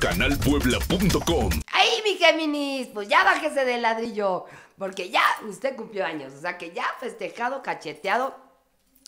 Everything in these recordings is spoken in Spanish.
canalpuebla.com. ¡Ay, mi Géminis! Pues ya bájese de ladrillo, porque ya usted cumplió años, o sea que ya festejado, cacheteado,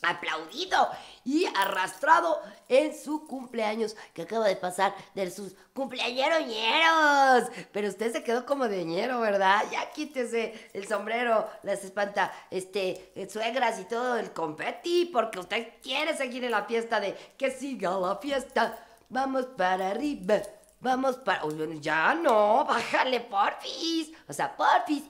aplaudido y arrastrado en su cumpleaños que acaba de pasar de sus cumpleañeroñeros. Pero usted se quedó como de ñero, ¿verdad? Ya quítese el sombrero, las espanta, este, eh, suegras y todo el competi, porque usted quiere seguir en la fiesta de que siga la fiesta. Vamos para arriba. Vamos para. ya no, bájale, porfis. O sea, porfis,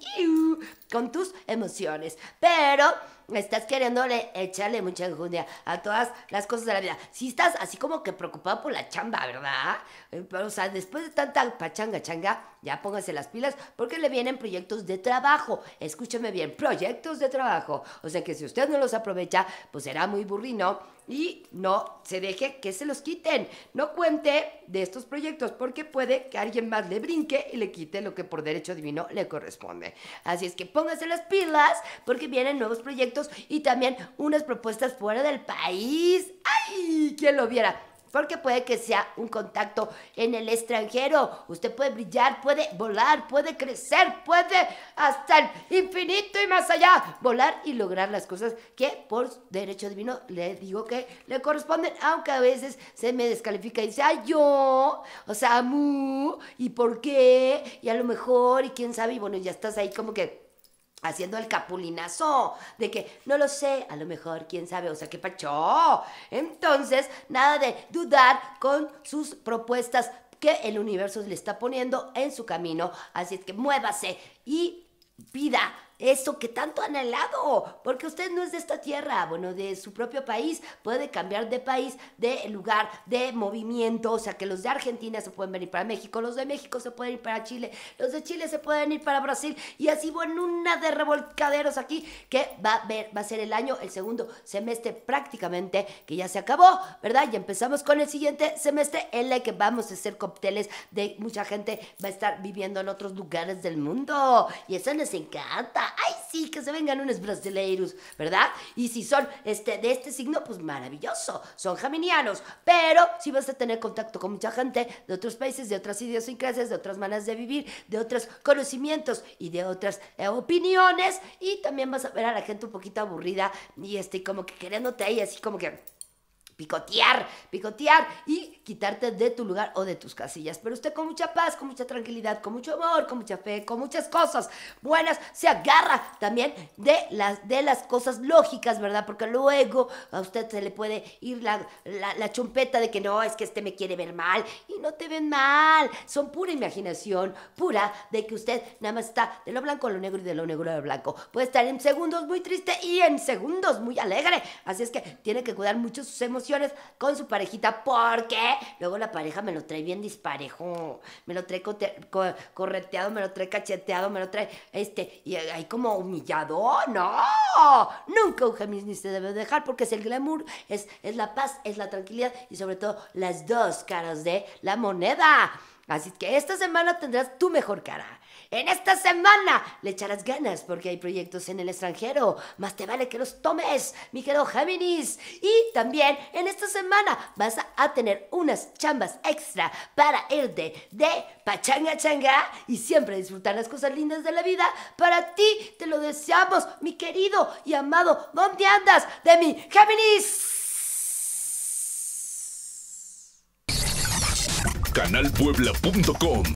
con tus emociones. Pero estás queriéndole echarle mucha enjundia a todas las cosas de la vida. Si estás así como que preocupado por la chamba, ¿verdad? Eh, pero, o sea, después de tanta pachanga changa, ya póngase las pilas porque le vienen proyectos de trabajo. escúchame bien, proyectos de trabajo. O sea que si usted no los aprovecha, pues será muy burrino y no se deje que se los quiten. No cuente de estos proyectos porque puede que alguien más le brinque y le quite lo que por derecho divino le corresponde. Así es que póngase las pilas porque vienen nuevos proyectos y también unas propuestas fuera del país. ¡Ay! ¿Quién lo viera? Porque puede que sea un contacto en el extranjero. Usted puede brillar, puede volar, puede crecer, puede hasta el infinito y más allá. Volar y lograr las cosas que por derecho divino le digo que le corresponden. Aunque a veces se me descalifica y dice, ay, yo, o sea, mu, ¿y por qué? Y a lo mejor, y quién sabe, y bueno, ya estás ahí como que haciendo el capulinazo de que no lo sé, a lo mejor, quién sabe, o sea, qué pachó. Entonces, nada de dudar con sus propuestas que el universo le está poniendo en su camino. Así es que muévase y pida eso que tanto han anhelado, porque usted no es de esta tierra, bueno, de su propio país, puede cambiar de país, de lugar, de movimiento, o sea que los de Argentina se pueden venir para México, los de México se pueden ir para Chile, los de Chile se pueden ir para Brasil, y así, bueno, una de revolcaderos aquí que va a, va a ser el año, el segundo semestre prácticamente, que ya se acabó, ¿verdad? Y empezamos con el siguiente semestre en el que vamos a hacer cócteles de mucha gente va a estar viviendo en otros lugares del mundo, y eso nos encanta ay sí, que se vengan unos brasileiros, ¿verdad? Y si son este, de este signo, pues maravilloso, son jaminianos pero si vas a tener contacto con mucha gente de otros países, de otras idiosincrasias, de otras maneras de vivir, de otros conocimientos y de otras eh, opiniones, y también vas a ver a la gente un poquito aburrida y este, como que queriéndote ahí, así como que picotear, picotear y quitarte de tu lugar o de tus casillas. Pero usted con mucha paz, con mucha tranquilidad, con mucho amor, con mucha fe, con muchas cosas buenas, se agarra también de las, de las cosas lógicas, ¿verdad? Porque luego a usted se le puede ir la, la, chumpeta de que no, es que este me quiere ver mal y no te ven mal. Son pura imaginación, pura de que usted nada más está de lo blanco a lo negro y de lo negro a lo blanco. Puede estar en segundos muy triste y en segundos muy alegre. Así es que tiene que cuidar mucho sus emociones con su parejita porque luego la pareja me lo trae bien disparejo, me lo trae correteado, me lo trae cacheteado, me lo trae, este, y ahí como humillado. No, nunca un ni se debe dejar porque es el glamour, es, es la paz, es la tranquilidad y sobre todo las dos caras de la moneda. Así que esta semana tendrás tu mejor cara. En esta semana le echarás ganas porque hay proyectos en el extranjero. Más te vale que los tomes, mi querido Géminis. Y también en esta semana vas a, tener unas chambas extra para irte de pachanga changa y siempre disfrutar las cosas lindas de la vida. Para ti te lo deseamos, mi querido y amado. ¿Dónde andas? De mi Géminis. canalpuebla.com